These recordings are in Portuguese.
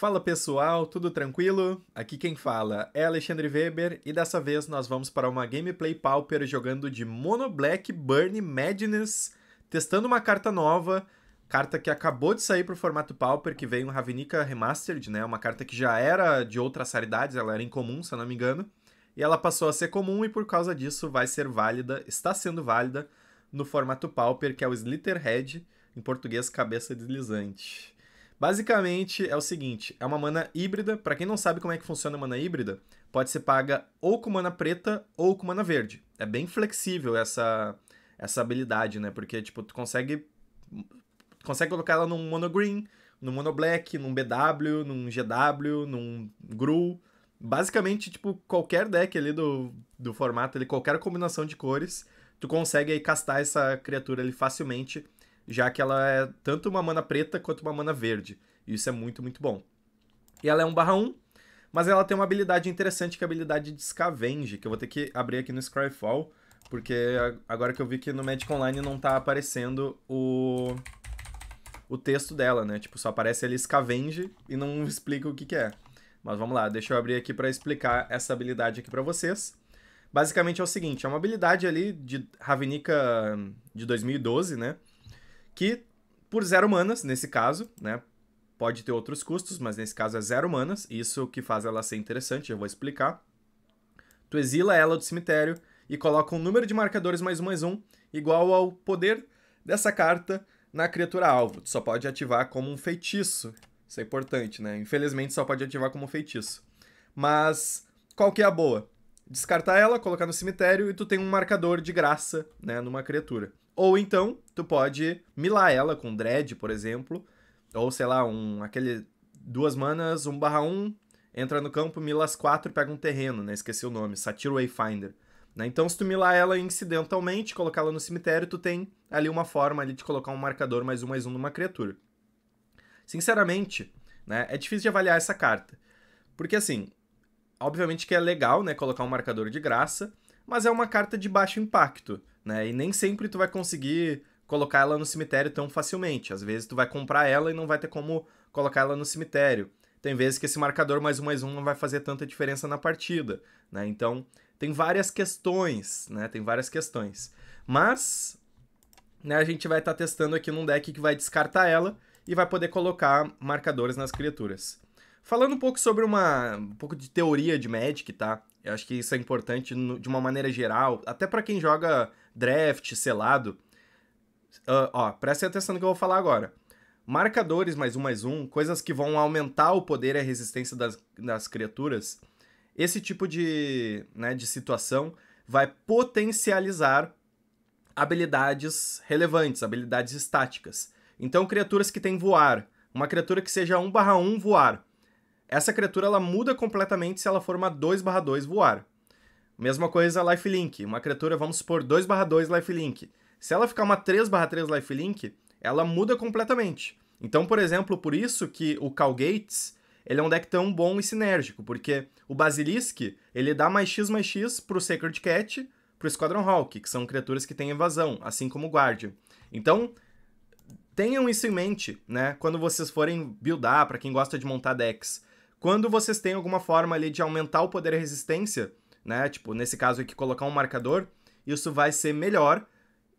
Fala pessoal, tudo tranquilo? Aqui quem fala é Alexandre Weber e dessa vez nós vamos para uma gameplay pauper jogando de Mono Black Burn Madness, testando uma carta nova, carta que acabou de sair para o formato pauper, que veio em Ravenica Remastered, né? Uma carta que já era de outras raridades, ela era incomum, se eu não me engano, e ela passou a ser comum e por causa disso vai ser válida, está sendo válida no formato pauper, que é o Slitherhead, em português cabeça deslizante. Basicamente é o seguinte, é uma mana híbrida. Para quem não sabe como é que funciona a mana híbrida, pode ser paga ou com mana preta ou com mana verde. É bem flexível essa essa habilidade, né? Porque tipo, tu consegue consegue colocar ela num mono green, num mono black, num BW, num GW, num Gru. Basicamente, tipo, qualquer deck ali do, do formato, ali, qualquer combinação de cores, tu consegue aí castar essa criatura ali facilmente já que ela é tanto uma mana preta quanto uma mana verde. Isso é muito, muito bom. E ela é 1 barra 1, mas ela tem uma habilidade interessante, que é a habilidade de Scavenge, que eu vou ter que abrir aqui no Scryfall, porque agora que eu vi que no Magic Online não tá aparecendo o, o texto dela, né? Tipo, só aparece ali Scavenge e não explica o que que é. Mas vamos lá, deixa eu abrir aqui para explicar essa habilidade aqui para vocês. Basicamente é o seguinte, é uma habilidade ali de Ravenica de 2012, né? que por zero manas, nesse caso, né? Pode ter outros custos, mas nesse caso é zero manas, isso que faz ela ser interessante, eu vou explicar. Tu exila ela do cemitério e coloca um número de marcadores mais um mais um, igual ao poder dessa carta na criatura alvo. Tu só pode ativar como um feitiço. Isso é importante, né? Infelizmente só pode ativar como um feitiço. Mas qual que é a boa? Descartar ela, colocar no cemitério e tu tem um marcador de graça, né, numa criatura. Ou então, tu pode milar ela com dread, por exemplo. Ou, sei lá, um aquele. Duas manas, 1 um barra 1, um, entra no campo, mila as quatro e pega um terreno, né? Esqueci o nome, Satyr Wayfinder. Né? Então, se tu milar ela incidentalmente, colocar ela no cemitério, tu tem ali uma forma ali de colocar um marcador mais um mais um numa criatura. Sinceramente, né, é difícil de avaliar essa carta. Porque assim, obviamente que é legal, né, colocar um marcador de graça, mas é uma carta de baixo impacto né? E nem sempre tu vai conseguir colocar ela no cemitério tão facilmente. Às vezes tu vai comprar ela e não vai ter como colocar ela no cemitério. Tem vezes que esse marcador mais um mais um não vai fazer tanta diferença na partida, né? Então tem várias questões, né? Tem várias questões. Mas né, a gente vai estar tá testando aqui num deck que vai descartar ela e vai poder colocar marcadores nas criaturas. Falando um pouco sobre uma um pouco de teoria de Magic, tá? Eu acho que isso é importante no, de uma maneira geral, até para quem joga draft, selado. Uh, ó, prestem atenção no que eu vou falar agora. Marcadores mais um mais um, coisas que vão aumentar o poder e a resistência das, das criaturas. Esse tipo de, né, de situação vai potencializar habilidades relevantes, habilidades estáticas. Então, criaturas que têm voar, uma criatura que seja 1/1 voar. Essa criatura ela muda completamente se ela for uma 2/2 voar. Mesma coisa lifelink. Uma criatura, vamos supor, 2/2 lifelink. Se ela ficar uma 3/3 lifelink, ela muda completamente. Então, por exemplo, por isso que o Calgates, ele é um deck tão bom e sinérgico, porque o Basilisk, ele dá mais X mais X pro Sacred Cat, pro Squadron Hawk, que são criaturas que têm evasão, assim como o Guardian. Então, tenham isso em mente, né, quando vocês forem buildar, para quem gosta de montar decks. Quando vocês têm alguma forma ali de aumentar o poder e resistência, né? Tipo, nesse caso aqui, colocar um marcador, isso vai ser melhor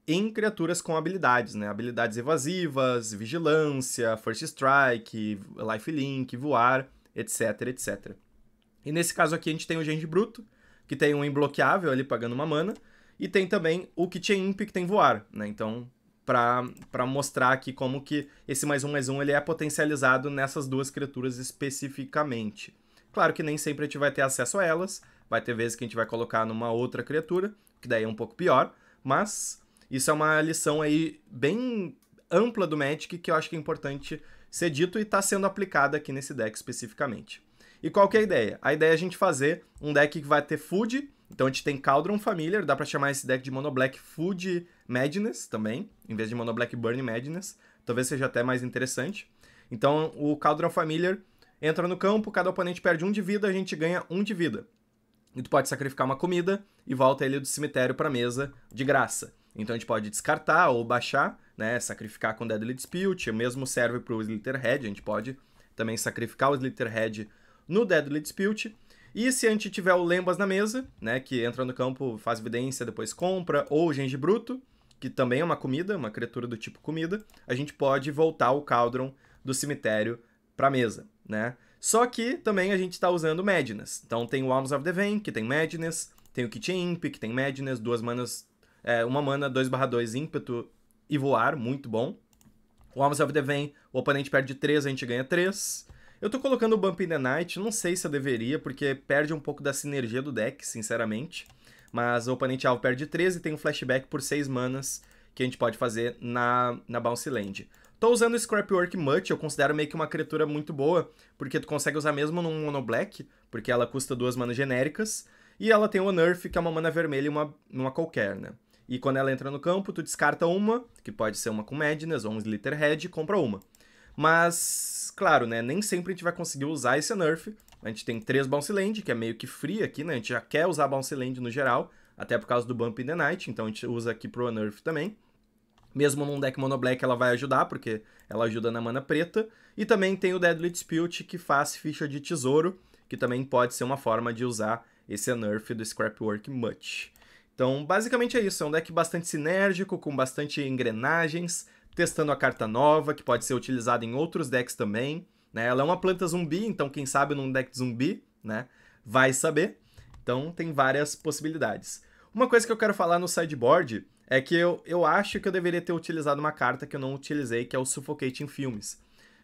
em criaturas com habilidades, né? Habilidades evasivas, vigilância, force strike, lifelink, voar, etc, etc. E nesse caso aqui a gente tem o gente Bruto, que tem um imbloqueável ali pagando uma mana, e tem também o Kitchen Imp, que tem voar, né? Então, para mostrar aqui como que esse mais um mais um ele é potencializado nessas duas criaturas especificamente. Claro que nem sempre a gente vai ter acesso a elas, Vai ter vezes que a gente vai colocar numa outra criatura, que daí é um pouco pior, mas isso é uma lição aí bem ampla do Magic que eu acho que é importante ser dito e está sendo aplicada aqui nesse deck especificamente. E qual que é a ideia? A ideia é a gente fazer um deck que vai ter Food, então a gente tem Cauldron Familiar, dá para chamar esse deck de Mono Black Food Madness também, em vez de Mono Black Burn Madness, talvez seja até mais interessante. Então o Cauldron Familiar entra no campo, cada oponente perde um de vida, a gente ganha um de vida. E tu pode sacrificar uma comida e volta ele do cemitério para mesa de graça. Então a gente pode descartar ou baixar, né? Sacrificar com Deadly Dispute. O mesmo serve para o Slitherhead. A gente pode também sacrificar o Slitherhead no Deadly Dispute. E se a gente tiver o Lembas na mesa, né? Que entra no campo, faz evidência, depois compra. Ou o Genji Bruto, que também é uma comida, uma criatura do tipo comida. A gente pode voltar o Caldron do cemitério para mesa, né? Só que também a gente está usando Madness. Então tem o Alms of the Vein, que tem Madness, tem o Kit Imp, que tem Madness, duas manas, é, uma mana 2/2 ímpeto e voar, muito bom. O Alms of the Vein, o oponente perde 3, a gente ganha 3. Eu tô colocando o Bump in the Night, não sei se eu deveria, porque perde um pouco da sinergia do deck, sinceramente. Mas o oponente alvo perde 13 e tem um flashback por 6 manas que a gente pode fazer na, na Bounce Land. Tô usando o Scrapwork Much, eu considero meio que uma criatura muito boa, porque tu consegue usar mesmo num Mono Black, porque ela custa duas manas genéricas, e ela tem o Nerf, que é uma mana vermelha e uma, uma qualquer, né? E quando ela entra no campo, tu descarta uma, que pode ser uma com Madness ou um Slitterhead, e compra uma. Mas, claro, né, nem sempre a gente vai conseguir usar esse Nerf. A gente tem três Bounce Land, que é meio que free aqui, né? A gente já quer usar Bounce Land no geral, até por causa do Bump in the Night, então a gente usa aqui pro Nerf também. Mesmo num deck mono black ela vai ajudar, porque ela ajuda na mana preta. E também tem o Deadly Dispute, que faz ficha de tesouro, que também pode ser uma forma de usar esse nerf do Scrapwork Much. Então, basicamente é isso. É um deck bastante sinérgico, com bastante engrenagens, testando a carta nova, que pode ser utilizada em outros decks também. Né? Ela é uma planta zumbi, então quem sabe num deck zumbi, né? Vai saber. Então tem várias possibilidades. Uma coisa que eu quero falar no sideboard é que eu, eu acho que eu deveria ter utilizado uma carta que eu não utilizei, que é o Suffocating Filmes.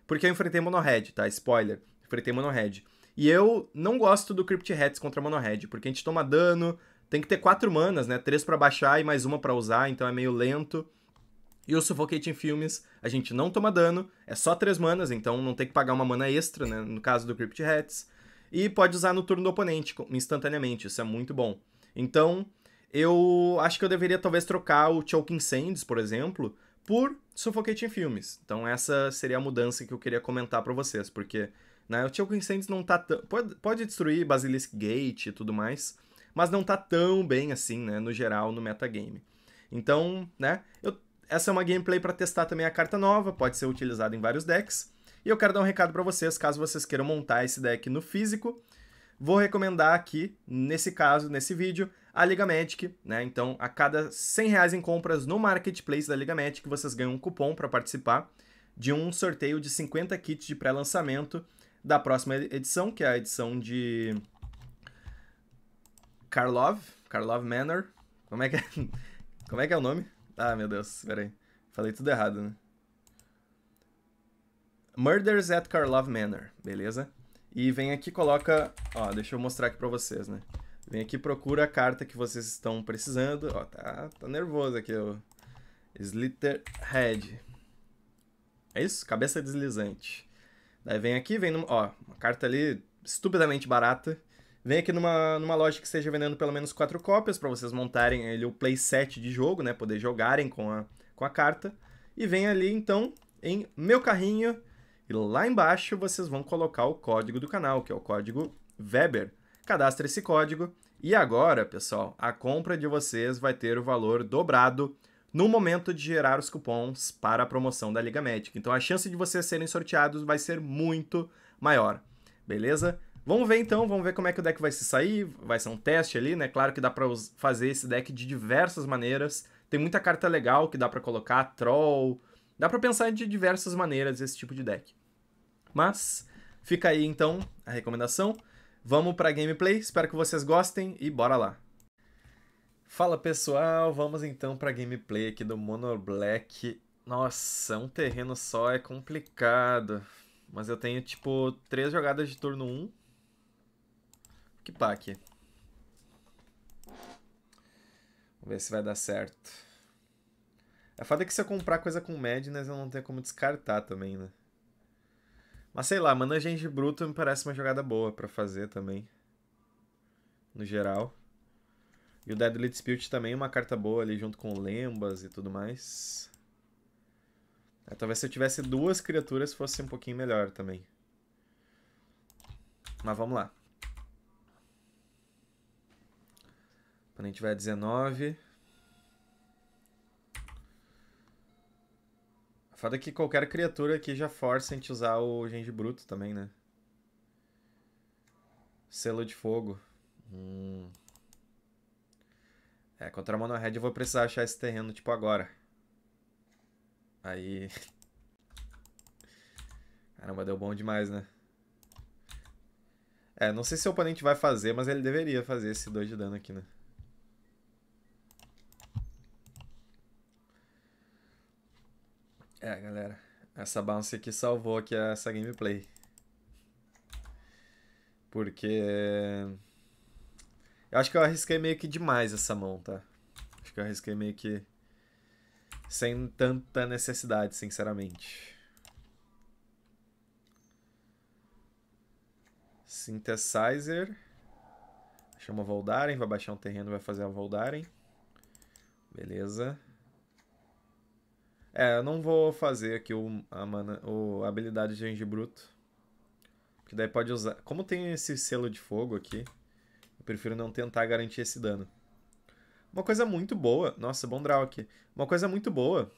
Porque eu enfrentei Monohead, tá? Spoiler. Enfrentei Monohead. E eu não gosto do Crypt Hats contra Monohead, porque a gente toma dano, tem que ter quatro manas, né? Três para baixar e mais uma para usar, então é meio lento. E o Suffocating Filmes, a gente não toma dano, é só três manas, então não tem que pagar uma mana extra, né? No caso do Crypt Hats. E pode usar no turno do oponente instantaneamente, isso é muito bom. Então, eu acho que eu deveria talvez trocar o Choking Sands, por exemplo, por Suffocating Filmes. Então essa seria a mudança que eu queria comentar para vocês, porque né, o Choking Sands não tá tão... Pode, pode destruir Basilisk Gate e tudo mais, mas não tá tão bem assim, né, no geral, no metagame. Então, né, eu... essa é uma gameplay para testar também a carta nova, pode ser utilizada em vários decks. E eu quero dar um recado para vocês, caso vocês queiram montar esse deck no físico, vou recomendar aqui, nesse caso, nesse vídeo, a Liga Magic, né? Então, a cada 100 reais em compras no Marketplace da Liga Magic, vocês ganham um cupom para participar de um sorteio de 50 kits de pré-lançamento da próxima edição, que é a edição de Karlov, Karlov Manor. Como é que é, Como é, que é o nome? Ah, meu Deus, peraí. Falei tudo errado, né? Murders at Karlov Manor, beleza? E vem aqui coloca... Ó, deixa eu mostrar aqui pra vocês, né? Vem aqui, procura a carta que vocês estão precisando. Ó, tá, tá nervoso aqui, ó. Slitterhead. É isso? Cabeça deslizante. Daí vem aqui, vem numa, ó, uma carta ali estupidamente barata. Vem aqui numa, numa loja que esteja vendendo pelo menos quatro cópias para vocês montarem ele o playset de jogo, né? Poder jogarem com a, com a carta. E vem ali, então, em Meu Carrinho. E lá embaixo vocês vão colocar o código do canal, que é o código Weber cadastre esse código. E agora, pessoal, a compra de vocês vai ter o valor dobrado no momento de gerar os cupons para a promoção da Liga Magic. Então a chance de vocês serem sorteados vai ser muito maior, beleza? Vamos ver então, vamos ver como é que o deck vai se sair, vai ser um teste ali, né? Claro que dá para fazer esse deck de diversas maneiras. Tem muita carta legal que dá para colocar, troll, dá para pensar de diversas maneiras esse tipo de deck. Mas fica aí então a recomendação. Vamos para gameplay, espero que vocês gostem e bora lá. Fala pessoal, vamos então para gameplay aqui do Mono Black. Nossa, um terreno só é complicado. Mas eu tenho tipo três jogadas de turno 1. Que pack. Vamos ver se vai dar certo. É foda que se eu comprar coisa com Madness eu não tenho como descartar também, né? Mas sei lá, mana gente bruto me parece uma jogada boa para fazer também. No geral. E o Deadly Dispute também é uma carta boa ali junto com Lembas e tudo mais. É, talvez se eu tivesse duas criaturas fosse um pouquinho melhor também. Mas vamos lá. Quando a gente vai a 19. Foda que qualquer criatura aqui já força a gente usar o Genji Bruto também, né? Selo de fogo. Hum. É, contra a Mono Red eu vou precisar achar esse terreno, tipo, agora. Aí... Caramba, deu bom demais, né? É, não sei se o oponente vai fazer, mas ele deveria fazer esse 2 de dano aqui, né? É, galera. Essa bounce aqui salvou aqui essa gameplay. Porque... Eu acho que eu arrisquei meio que demais essa mão, tá? Acho que eu arrisquei meio que... Sem tanta necessidade, sinceramente. Synthesizer. Chama Voldaren, vai baixar um terreno, vai fazer a Voldaren. Beleza. É, eu não vou fazer aqui o, a, mana, o a habilidade de Genji Bruto. Que daí pode usar... Como tem esse selo de fogo aqui, eu prefiro não tentar garantir esse dano. Uma coisa muito boa... Nossa, bom draw aqui. Uma coisa muito boa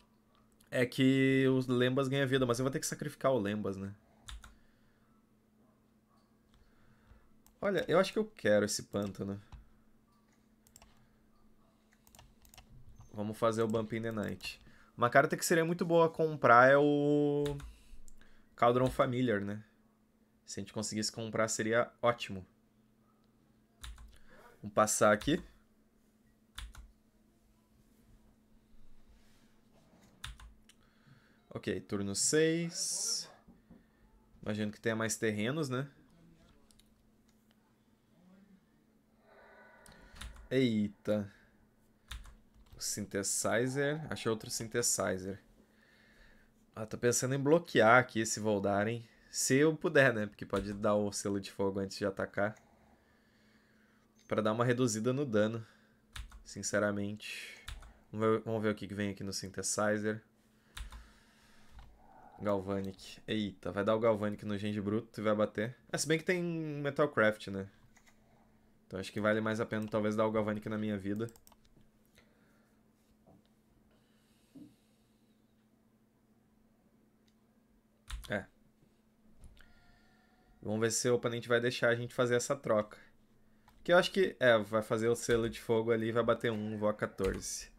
é que os Lembas ganham vida, mas eu vou ter que sacrificar o Lembas, né? Olha, eu acho que eu quero esse pântano. Vamos fazer o Bump in the Night. Uma carta que seria muito boa comprar é o Caldron Familiar, né? Se a gente conseguisse comprar, seria ótimo. Vamos passar aqui. Ok, turno 6. Imagino que tenha mais terrenos, né? Eita. Synthesizer. Achei é outro Synthesizer. Ah, tô pensando em bloquear aqui esse Voldaren. Se eu puder, né? Porque pode dar o selo de fogo antes de atacar. para dar uma reduzida no dano. Sinceramente. Vamos ver, vamos ver o que vem aqui no Synthesizer. Galvanic. Eita, vai dar o Galvanic no Genji Bruto e vai bater. é se bem que tem Metalcraft, né? Então acho que vale mais a pena talvez dar o Galvanic na minha vida. Vamos ver se o oponente vai deixar a gente fazer essa troca. Porque eu acho que, é, vai fazer o selo de fogo ali e vai bater um, voa 14.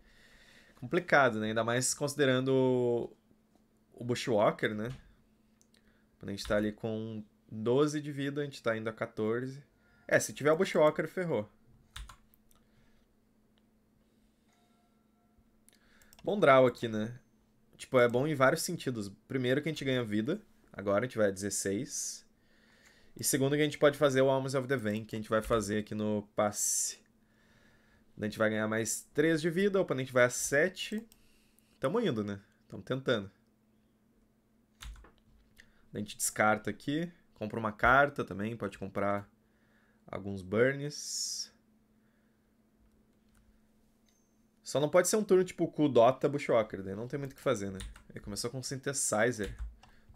Complicado, né? Ainda mais considerando o Bushwalker, né? O oponente tá ali com 12 de vida, a gente tá indo a 14. É, se tiver o Bushwalker, ferrou. Bom draw aqui, né? Tipo, é bom em vários sentidos. Primeiro que a gente ganha vida. Agora a gente vai a 16. E segundo que a gente pode fazer é o Alms of the Vein, que a gente vai fazer aqui no passe. A gente vai ganhar mais 3 de vida, o oponente vai a 7. Tamo indo, né? Tamo tentando. A gente descarta aqui. Compra uma carta também, pode comprar alguns burns. Só não pode ser um turno tipo Kudota Bushwalker, daí não tem muito o que fazer, né? Ele começou com Synthesizer.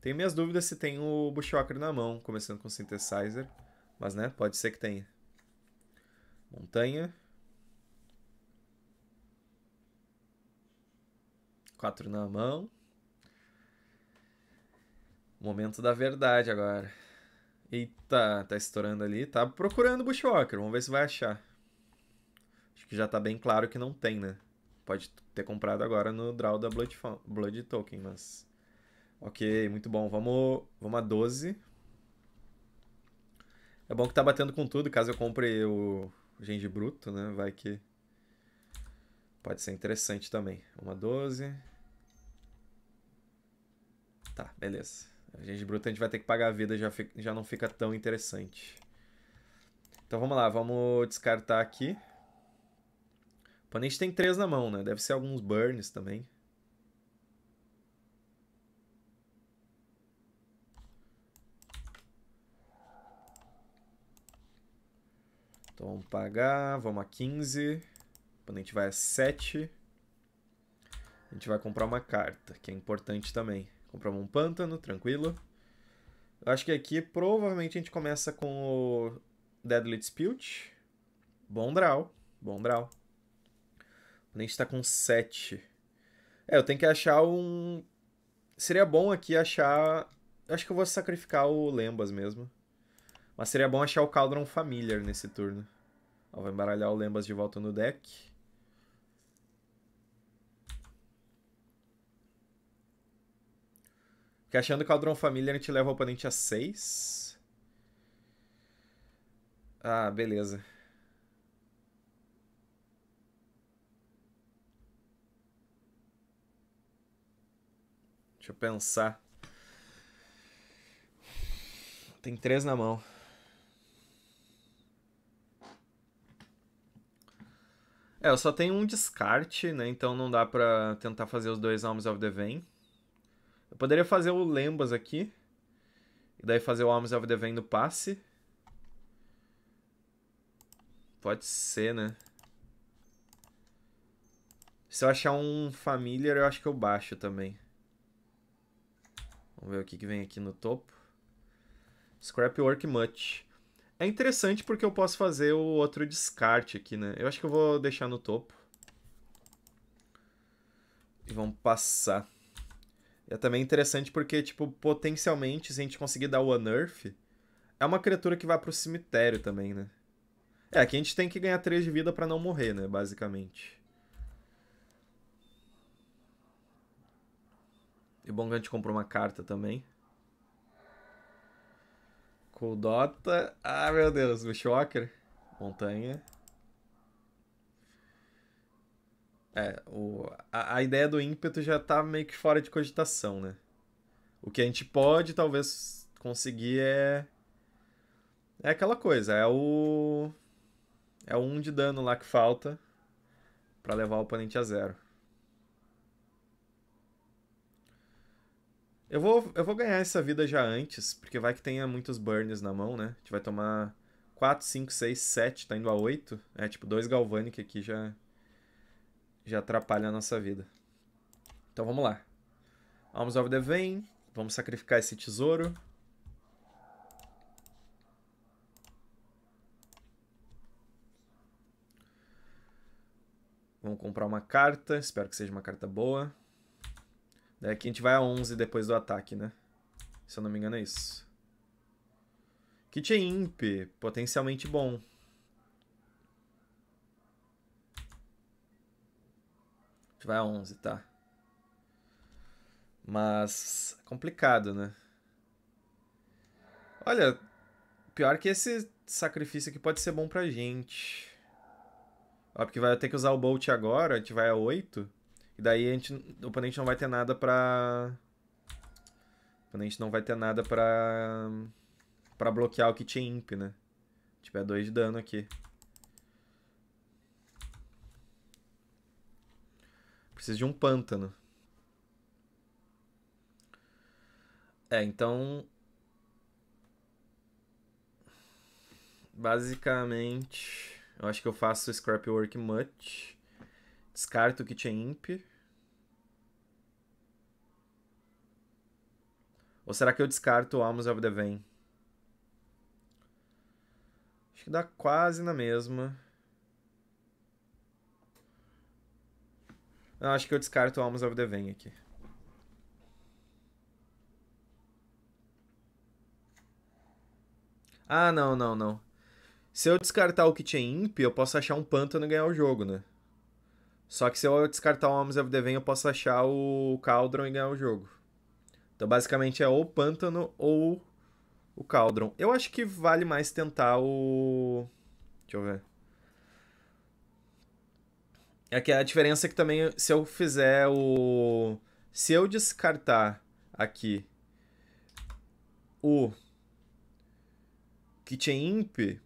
Tenho minhas dúvidas se tem o Bushwalker na mão, começando com o Synthesizer. Mas, né, pode ser que tenha. Montanha. 4 na mão. Momento da verdade agora. Eita, tá estourando ali. Tá procurando o Bushwalker. Vamos ver se vai achar. Acho que já tá bem claro que não tem, né? Pode ter comprado agora no draw da Blood, Blood Token, mas... Ok, muito bom. Vamos, vamos a 12. É bom que tá batendo com tudo, caso eu compre o Genji Bruto, né? Vai que pode ser interessante também. Uma 12. Tá, beleza. A Genji Bruto a gente vai ter que pagar a vida, já, fica, já não fica tão interessante. Então vamos lá, vamos descartar aqui. O oponente tem três na mão, né? Deve ser alguns burns também. Então vamos pagar, vamos a 15. Quando a gente vai a 7, a gente vai comprar uma carta, que é importante também. Compramos um pântano, tranquilo. Eu acho que aqui provavelmente a gente começa com o Deadly Dispute. Bom draw, bom draw. A gente tá com 7. É, eu tenho que achar um... Seria bom aqui achar... Eu acho que eu vou sacrificar o Lembas mesmo. Mas seria bom achar o Caldron Familiar nesse turno vou embaralhar o Lembas de volta no deck. Porque achando o Caldron Família, a gente leva o oponente a 6. Ah, beleza. Deixa eu pensar. Tem três na mão. É, eu só tenho um descarte, né? Então não dá pra tentar fazer os dois Alms of the Vein. Eu poderia fazer o Lembas aqui. E daí fazer o Alms of the Vein no passe. Pode ser, né? Se eu achar um Familiar, eu acho que eu baixo também. Vamos ver o que, que vem aqui no topo. Scrapwork Much. É interessante porque eu posso fazer o outro descarte aqui, né? Eu acho que eu vou deixar no topo. E vamos passar. É também interessante porque, tipo, potencialmente, se a gente conseguir dar o Unearth, é uma criatura que vai pro cemitério também, né? É, aqui a gente tem que ganhar 3 de vida para não morrer, né? Basicamente. E bom que a gente comprou uma carta também. Com Dota. Ah, meu Deus, o Shocker. Montanha. É, o, a, a ideia do ímpeto já tá meio que fora de cogitação, né? O que a gente pode talvez conseguir é. É aquela coisa, é o. É o 1 de dano lá que falta para levar o oponente a zero. Eu vou, eu vou ganhar essa vida já antes, porque vai que tenha muitos burns na mão, né? A gente vai tomar 4, 5, 6, 7, tá indo a 8. É, tipo, dois Galvanic aqui já, já atrapalha a nossa vida. Então vamos lá. Vamos of the Vein. Vamos sacrificar esse tesouro. Vamos comprar uma carta. Espero que seja uma carta boa. É que a gente vai a 11 depois do ataque, né? Se eu não me engano é isso. Kit é imp, potencialmente bom. A gente vai a 11, tá. Mas complicado, né? Olha, pior que esse sacrifício aqui pode ser bom pra gente. Ó, porque vai ter que usar o Bolt agora, a gente vai a 8. E daí a gente, o oponente não vai ter nada pra... O oponente não vai ter nada pra... Pra bloquear o que imp, né? Tiver tipo, é dois 2 de dano aqui. Preciso de um pântano. É, então... Basicamente... Eu acho que eu faço Scrapwork Much descarto o que tinha é imp. Ou será que eu descarto o Almos of the Vein? Acho que dá quase na mesma. Não, acho que eu descarto o Almos of the Vein aqui. Ah, não, não, não. Se eu descartar o que tinha é imp, eu posso achar um pântano e ganhar o jogo, né? Só que se eu descartar o Alms of the Vein, eu posso achar o Caldron e ganhar o jogo. Então, basicamente, é ou Pântano ou o Caldron. Eu acho que vale mais tentar o... Deixa eu ver. É que a diferença é que também, se eu fizer o... Se eu descartar aqui o Kitchen Imp,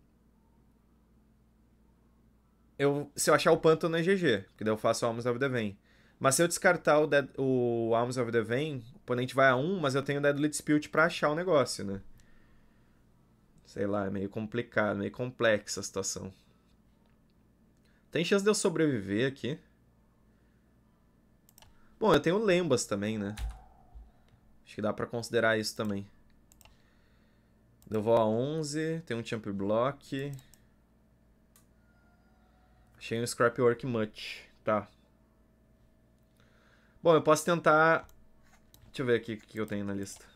eu, se eu achar o pântano é GG, que daí eu faço o Alms of the Vain, Mas se eu descartar o, dead, o Alms of the Vain, o oponente vai a 1, mas eu tenho o Deadly Dispute pra achar o negócio, né? Sei lá, é meio complicado, meio complexa a situação. Tem chance de eu sobreviver aqui. Bom, eu tenho Lembas também, né? Acho que dá pra considerar isso também. Eu vou a 11, tem um Champ Block, Achei um Scrapwork Much. Tá. Bom, eu posso tentar... Deixa eu ver aqui o que eu tenho na lista.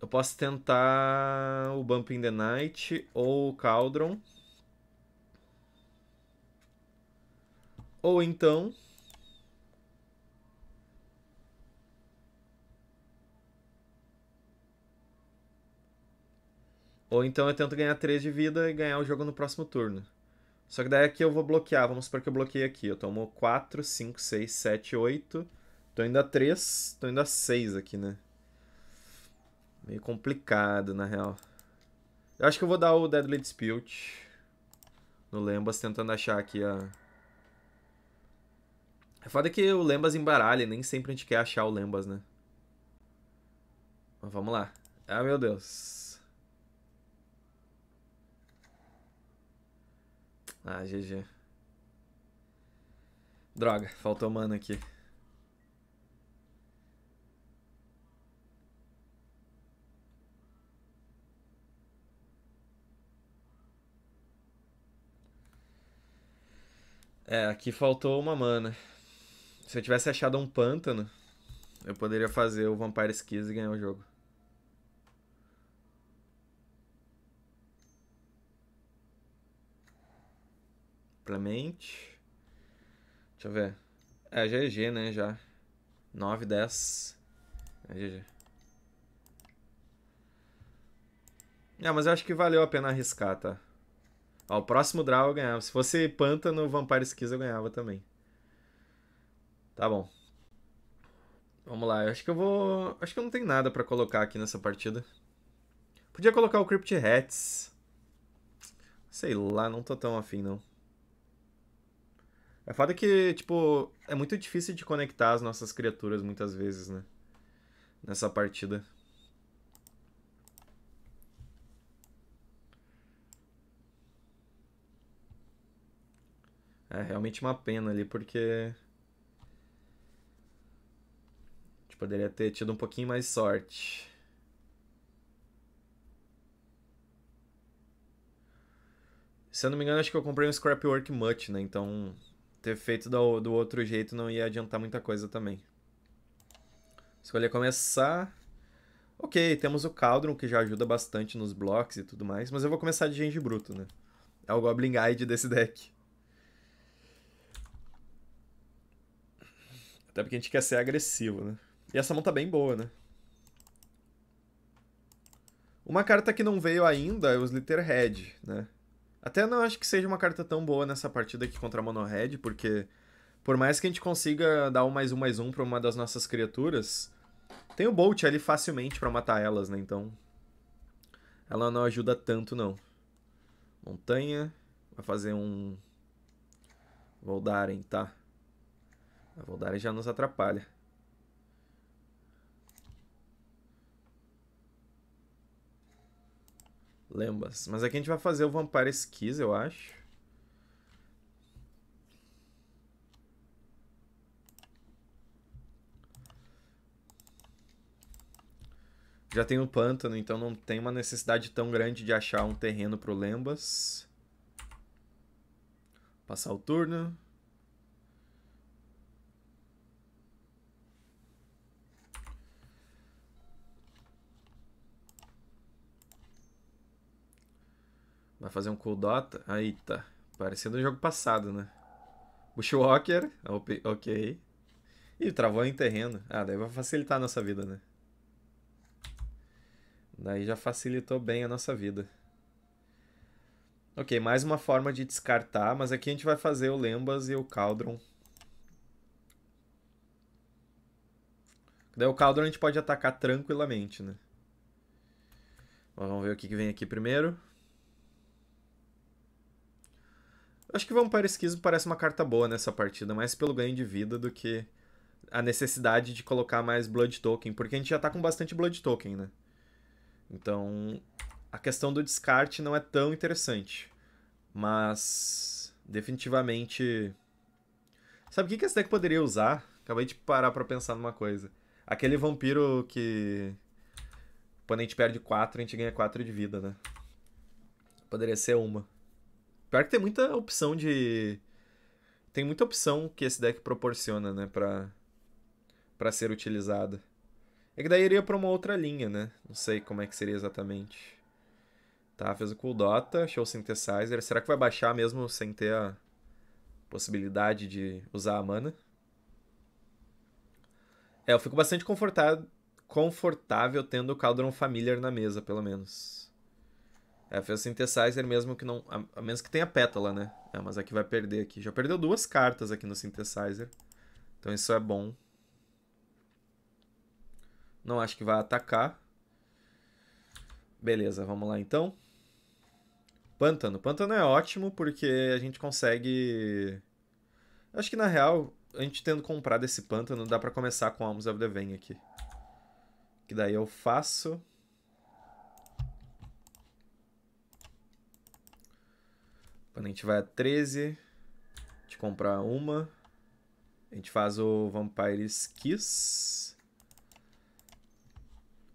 Eu posso tentar o Bump in the Night ou o Cauldron. Ou então... Ou então eu tento ganhar 3 de vida e ganhar o jogo no próximo turno. Só que daí aqui é eu vou bloquear, vamos supor que eu bloqueei aqui. Eu tomo 4, 5, 6, 7, 8. Tô indo a 3, tô indo a 6 aqui, né? Meio complicado, na real. Eu acho que eu vou dar o Deadly Dispute no Lembas, tentando achar aqui a... É foda que o Lembas embaralha, nem sempre a gente quer achar o Lembas, né? Mas vamos lá. Ah, meu Deus. Ah, GG. Droga, faltou mana aqui. É, aqui faltou uma mana. Se eu tivesse achado um pântano, eu poderia fazer o Vampire Skis e ganhar o jogo. Clemente. Deixa eu ver. É GG, é né? Já. 9, 10. É GG. É, mas eu acho que valeu a pena arriscar, tá? Ó, o próximo draw eu ganhava. Se fosse Pântano, Vampire Skis eu ganhava também. Tá bom. Vamos lá, eu acho que eu vou... Acho que eu não tenho nada pra colocar aqui nessa partida. Podia colocar o Crypt Hats. Sei lá, não tô tão afim, não. É foda que, tipo, é muito difícil de conectar as nossas criaturas muitas vezes, né? Nessa partida. É realmente uma pena ali, porque. A tipo, gente poderia ter tido um pouquinho mais sorte. Se eu não me engano, acho que eu comprei um Scrapwork Mutt, né? Então ter feito do, do outro jeito não ia adiantar muita coisa também. Escolher começar. Ok, temos o Caldron, que já ajuda bastante nos blocos e tudo mais, mas eu vou começar de Genji Bruto, né? É o Goblin Guide desse deck. Até porque a gente quer ser agressivo, né? E essa mão tá bem boa, né? Uma carta que não veio ainda é o Slitterhead, né? Até não acho que seja uma carta tão boa nessa partida aqui contra a Mono Red, porque por mais que a gente consiga dar um mais um mais um pra uma das nossas criaturas, tem o Bolt ali facilmente para matar elas, né? Então ela não ajuda tanto, não. Montanha. Vai fazer um... Voldaren, tá? A Voldaren já nos atrapalha. Lembas. Mas aqui a gente vai fazer o Vampire Skis, eu acho. Já tem o um pântano, então não tem uma necessidade tão grande de achar um terreno pro Lembas. Passar o turno. Vai fazer um coldota, Aí tá. Parecendo o jogo passado, né? Bushwalker. Ok. Ih, travou em terreno. Ah, daí vai facilitar a nossa vida, né? Daí já facilitou bem a nossa vida. Ok, mais uma forma de descartar, mas aqui a gente vai fazer o Lembas e o Caldron. Daí o Caldron a gente pode atacar tranquilamente, né? Mas vamos ver o que, que vem aqui primeiro. Acho que Vampiro Esquizo parece uma carta boa nessa partida, mais pelo ganho de vida do que a necessidade de colocar mais Blood Token, porque a gente já tá com bastante Blood Token, né? Então, a questão do descarte não é tão interessante. Mas, definitivamente... Sabe o que, que esse deck poderia usar? Acabei de parar pra pensar numa coisa. Aquele vampiro que... Quando a gente perde 4, a gente ganha 4 de vida, né? Poderia ser uma. Pior que tem muita opção de. Tem muita opção que esse deck proporciona, né? Pra, pra ser utilizada. É que daí iria pra uma outra linha, né? Não sei como é que seria exatamente. Tá, fez o Cool Dota, achou o Synthesizer. Será que vai baixar mesmo sem ter a possibilidade de usar a mana? É, eu fico bastante confortável, confortável tendo o caldron Familiar na mesa, pelo menos. É, fez Synthesizer mesmo que não... A, a menos que tenha pétala, né? É, mas aqui vai perder aqui. Já perdeu duas cartas aqui no Synthesizer. Então isso é bom. Não acho que vai atacar. Beleza, vamos lá então. Pântano. Pântano é ótimo porque a gente consegue... Acho que na real, a gente tendo comprado esse pântano, dá pra começar com Alms of the Vein aqui. Que daí eu faço... Quando a gente vai a 13, a gente compra uma. A gente faz o Vampire's Kiss.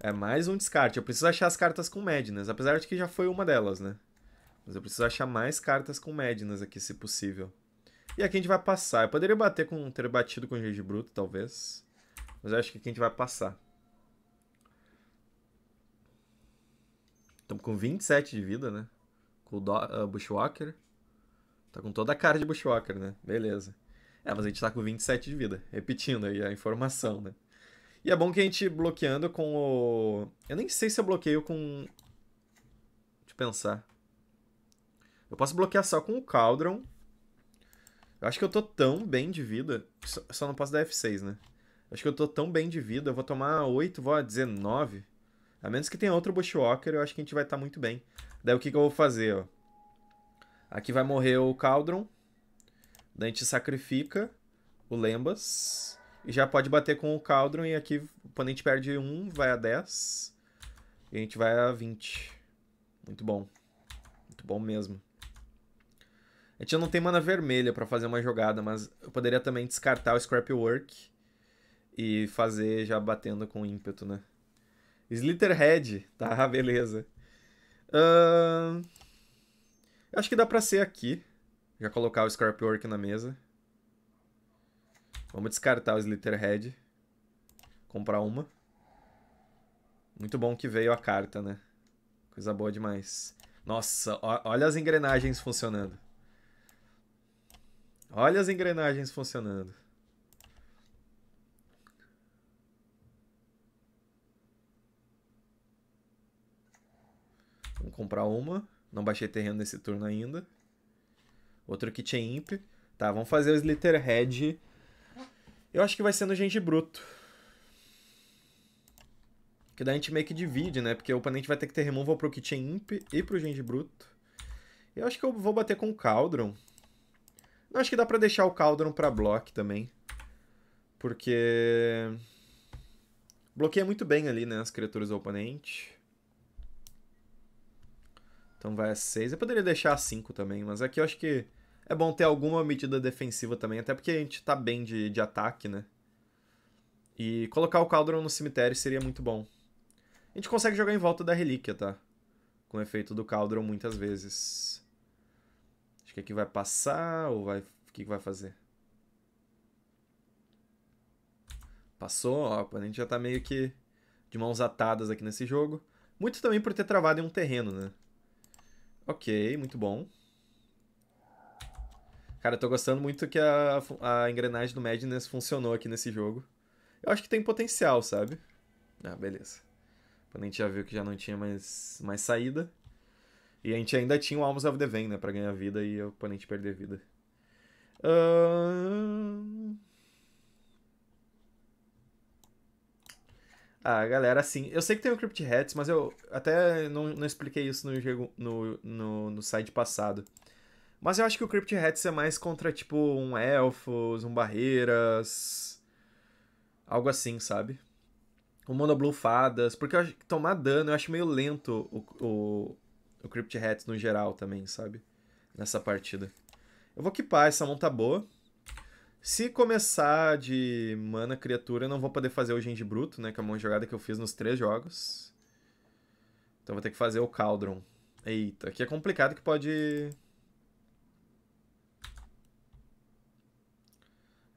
É mais um descarte. Eu preciso achar as cartas com Madness, apesar de que já foi uma delas, né? Mas eu preciso achar mais cartas com Madness aqui, se possível. E aqui a gente vai passar. Eu poderia bater com ter batido com o Bruto, talvez. Mas eu acho que aqui a gente vai passar. Estamos com 27 de vida, né? Com o uh, Bushwalker. Tá com toda a cara de Bushwalker, né? Beleza. É, mas a gente tá com 27 de vida. Repetindo aí a informação, né? E é bom que a gente bloqueando com o... Eu nem sei se eu bloqueio com... Deixa eu pensar. Eu posso bloquear só com o Cauldron. Eu acho que eu tô tão bem de vida. Só não posso dar F6, né? Eu acho que eu tô tão bem de vida. Eu vou tomar 8, vou a 19. A menos que tenha outro Bushwalker, eu acho que a gente vai estar tá muito bem. Daí o que, que eu vou fazer, ó? Aqui vai morrer o Caldron. Daí a gente sacrifica o Lembas. E já pode bater com o Caldron. E aqui o oponente perde 1, vai a 10. E a gente vai a 20. Muito bom. Muito bom mesmo. A gente não tem mana vermelha para fazer uma jogada, mas eu poderia também descartar o Scrapwork e fazer já batendo com ímpeto, né? Slitherhead, tá, beleza. Uh, acho que dá pra ser aqui. Já colocar o Scorpiork na mesa. Vamos descartar o Slitterhead. Comprar uma. Muito bom que veio a carta, né? Coisa boa demais. Nossa, olha as engrenagens funcionando. Olha as engrenagens funcionando. Vamos comprar uma. Não baixei terreno nesse turno ainda. Outro kit é Imp. Tá, vamos fazer o Slitterhead. Eu acho que vai ser no gente Bruto. Que daí a gente meio que divide, né? Porque o oponente vai ter que ter removal pro kit é Imp e pro gente Bruto. Eu acho que eu vou bater com o Caldron. Não, acho que dá pra deixar o Caldron pra block também. Porque... Bloqueia muito bem ali, né? As criaturas do oponente. Então vai a 6. Eu poderia deixar a 5 também, mas aqui eu acho que é bom ter alguma medida defensiva também, até porque a gente tá bem de, de ataque, né? E colocar o Caldron no cemitério seria muito bom. A gente consegue jogar em volta da relíquia, tá? Com o efeito do Caldron muitas vezes. Acho que aqui vai passar ou vai... O que, que vai fazer? Passou, ó, A gente já tá meio que de mãos atadas aqui nesse jogo. Muito também por ter travado em um terreno, né? Ok, muito bom. Cara, eu tô gostando muito que a, a engrenagem do Madness funcionou aqui nesse jogo. Eu acho que tem potencial, sabe? Ah, beleza. O oponente já viu que já não tinha mais, mais saída. E a gente ainda tinha o Almos of the Vain, né? Pra ganhar vida e o oponente perder vida. Ahn... Uh... Ah, galera, assim, eu sei que tem o Crypt Hats, mas eu até não, não expliquei isso no, no, no, no site passado. Mas eu acho que o Crypt Hats é mais contra, tipo, um Elfos, um Barreiras. Algo assim, sabe? O Mono Blue Fadas. Porque eu acho, tomar dano eu acho meio lento o, o, o Crypt Hats no geral também, sabe? Nessa partida. Eu vou equipar essa mão tá boa. Se começar de mana criatura, eu não vou poder fazer o Genji Bruto, né? Que é uma jogada que eu fiz nos três jogos. Então vou ter que fazer o Caldron. Eita, aqui é complicado que pode...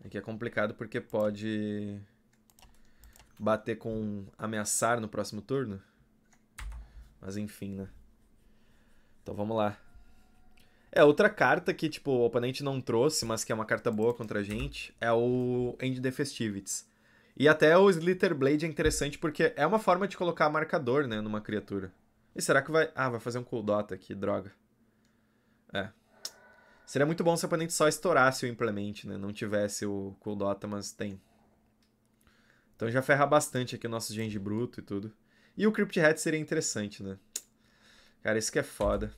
Aqui é complicado porque pode... Bater com ameaçar no próximo turno. Mas enfim, né? Então vamos lá. É, outra carta que, tipo, o oponente não trouxe, mas que é uma carta boa contra a gente, é o End the Festivities. E até o Slither Blade é interessante porque é uma forma de colocar marcador, né, numa criatura. E será que vai... Ah, vai fazer um cooldota aqui, droga. É. Seria muito bom se o oponente só estourasse o implemente, né, não tivesse o cooldota, mas tem. Então já ferra bastante aqui o nosso Genji Bruto e tudo. E o Crypt Hat seria interessante, né. Cara, isso que é foda.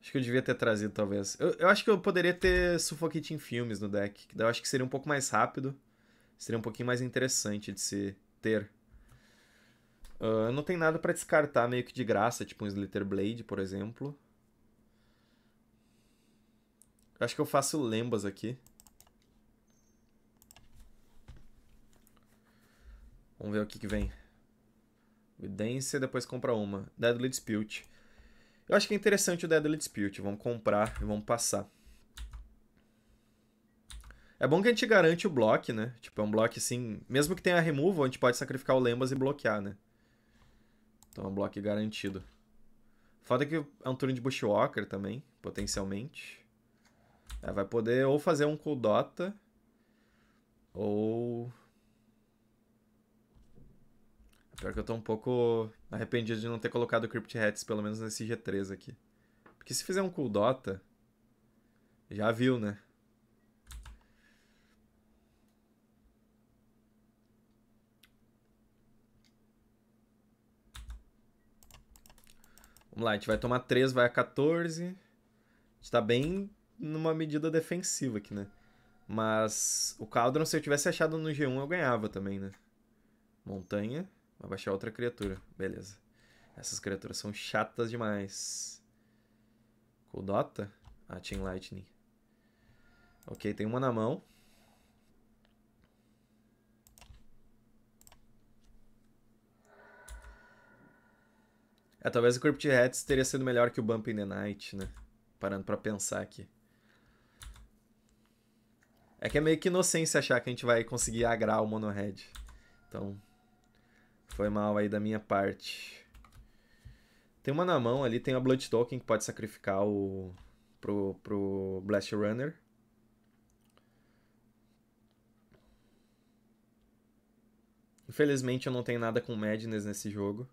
Acho que eu devia ter trazido, talvez. Eu, eu acho que eu poderia ter Suffocating Filmes no deck. Que eu acho que seria um pouco mais rápido. Seria um pouquinho mais interessante de se ter. Uh, não tem nada para descartar meio que de graça, tipo um Slither Blade, por exemplo. Eu acho que eu faço Lembas aqui. Vamos ver o que, que vem. Vidência, depois compra uma. Deadly Dispute. Eu acho que é interessante o Deadly Spirit. Vamos comprar e vamos passar. É bom que a gente garante o bloco, né? Tipo, é um bloco assim... Mesmo que tenha removal, a gente pode sacrificar o Lembas e bloquear, né? Então é um bloco garantido. Foda que é um turno de Bushwalker também, potencialmente. É, vai poder ou fazer um Kuldota, ou Pior que eu tô um pouco arrependido de não ter colocado Crypt Hats, pelo menos nesse G3 aqui. Porque se fizer um cool Dota, já viu, né? Vamos lá, a gente vai tomar 3, vai a 14. A gente tá bem numa medida defensiva aqui, né? Mas o Caldron, se eu tivesse achado no G1, eu ganhava também, né? Montanha. Vai baixar outra criatura. Beleza. Essas criaturas são chatas demais. Coldota? Ah, Chain Lightning. Ok, tem uma na mão. É, talvez o Crypt Hats teria sido melhor que o Bump in the Night, né? Parando pra pensar aqui. É que é meio que inocência achar que a gente vai conseguir agrar o Mono Red. Então, foi mal aí da minha parte. Tem uma na mão ali, tem a Blood Token que pode sacrificar o pro, pro Blast Runner. Infelizmente eu não tenho nada com Madness nesse jogo.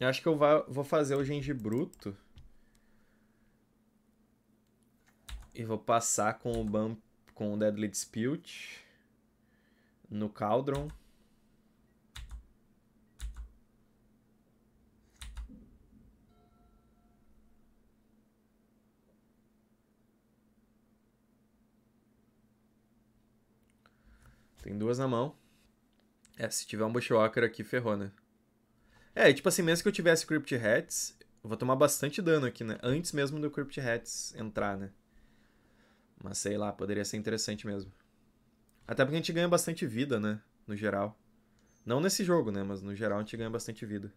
Eu acho que eu vou fazer o bruto E vou passar com o, Bump, com o Deadly Dispute no Cauldron. Tem duas na mão. É, se tiver um Bushwalker aqui, ferrou, né? É, tipo assim, mesmo que eu tivesse Crypt Hats, eu vou tomar bastante dano aqui, né? Antes mesmo do Crypt Hats entrar, né? Mas sei lá, poderia ser interessante mesmo. Até porque a gente ganha bastante vida, né? No geral. Não nesse jogo, né? Mas no geral a gente ganha bastante vida.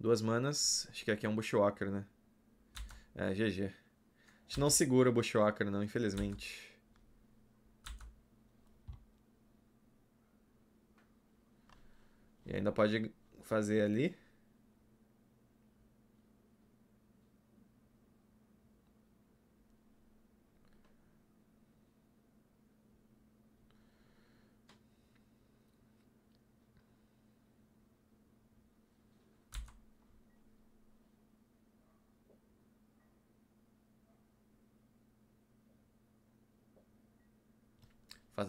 Duas manas. Acho que aqui é um Bushwalker, né? É, GG. A gente não segura o Bushwalker, não, infelizmente. E ainda pode fazer ali.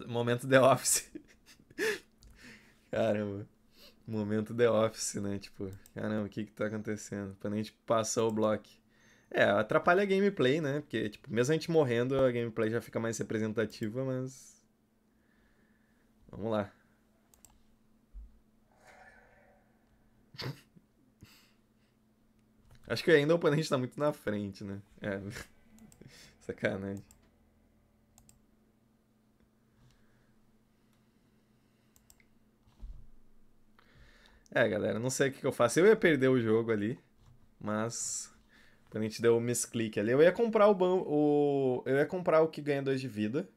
Momento The Office. Caramba momento The Office, né? Tipo, caramba, o que que tá acontecendo? Pra a gente passar o bloco. É, atrapalha a gameplay, né? Porque, tipo, mesmo a gente morrendo, a gameplay já fica mais representativa, mas. Vamos lá. Acho que ainda o oponente tá muito na frente, né? É. Sacanagem. É, galera, não sei o que eu faço. Eu ia perder o jogo ali, mas quando a gente deu o misclick ali, eu ia comprar o, ban... o eu ia comprar o que ganha 2 de vida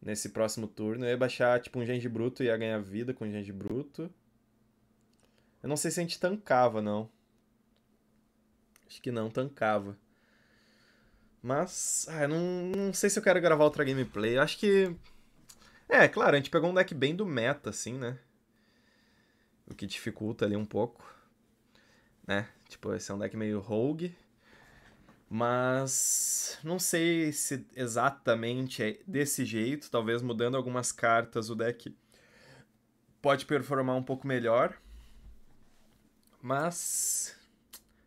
nesse próximo turno. Eu ia baixar tipo um Genji Bruto e ia ganhar vida com Genji Bruto. Eu não sei se a gente tancava não. Acho que não tancava. Mas, ah, não, não sei se eu quero gravar outra gameplay. Eu acho que é, claro, a gente pegou um deck bem do meta assim, né? o que dificulta ali um pouco, né? Tipo, esse é um deck meio rogue, mas não sei se exatamente é desse jeito, talvez mudando algumas cartas o deck pode performar um pouco melhor. Mas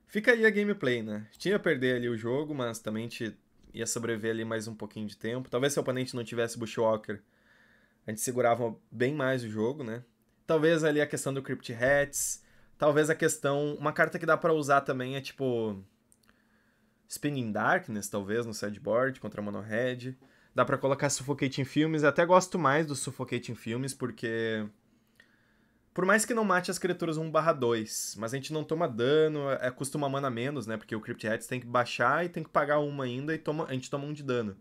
fica aí a gameplay, né? Tinha perder ali o jogo, mas também te ia sobreviver ali mais um pouquinho de tempo. Talvez se o oponente não tivesse Bushwalker, a gente segurava bem mais o jogo, né? Talvez ali a questão do Crypt Hats. Talvez a questão. Uma carta que dá para usar também é tipo. Spinning Darkness, talvez, no sideboard contra Mono Red. Dá para colocar Suffocating Filmes. Até gosto mais do Suffocating Filmes, porque. Por mais que não mate as criaturas 1/2, mas a gente não toma dano, é, é, custa uma mana menos, né? Porque o Crypt Hats tem que baixar e tem que pagar uma ainda e toma, a gente toma um de dano.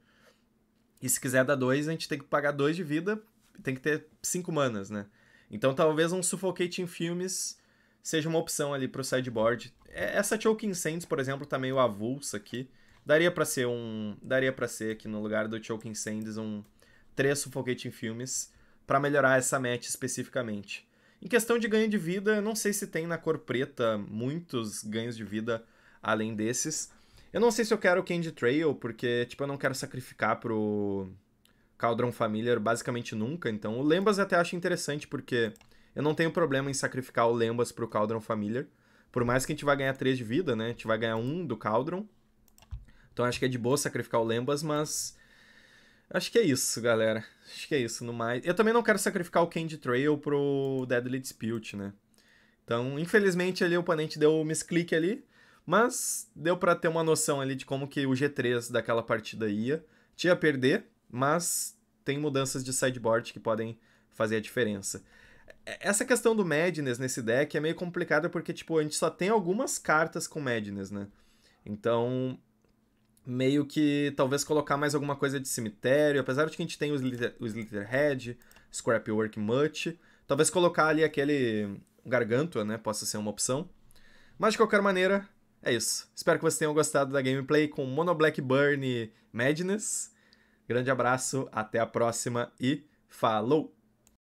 E se quiser dar dois, a gente tem que pagar dois de vida, tem que ter cinco manas, né? Então talvez um Suffocating Filmes seja uma opção ali pro sideboard. É, essa Choking Sands, por exemplo, tá meio avulsa aqui. Daria para ser um, daria para ser aqui no lugar do Choking Sands um três Suffocating Filmes para melhorar essa match especificamente. Em questão de ganho de vida, não sei se tem na cor preta muitos ganhos de vida além desses. Eu não sei se eu quero Candy Trail, porque tipo eu não quero sacrificar pro Caldron Familiar basicamente nunca, então o Lembas até acho interessante, porque eu não tenho problema em sacrificar o Lembas pro Caldron Familiar. Por mais que a gente vai ganhar 3 de vida, né? A gente vai ganhar 1 do Caldron. Então acho que é de boa sacrificar o Lembas, mas... Acho que é isso, galera. Acho que é isso, no mais. Eu também não quero sacrificar o Candy Trail pro Deadly Dispute, né? Então, infelizmente, ali o oponente deu o misclick ali, mas deu para ter uma noção ali de como que o G3 daquela partida ia. Tinha perder, mas tem mudanças de sideboard que podem fazer a diferença. Essa questão do Madness nesse deck é meio complicada porque, tipo, a gente só tem algumas cartas com Madness, né? Então, meio que talvez colocar mais alguma coisa de cemitério, apesar de que a gente tem o Slitherhead, Scrapwork Much, talvez colocar ali aquele Gargantua, né? Possa ser uma opção. Mas, de qualquer maneira, é isso. Espero que vocês tenham gostado da gameplay com Mono Black Burn e Madness. Grande abraço, até a próxima e falou!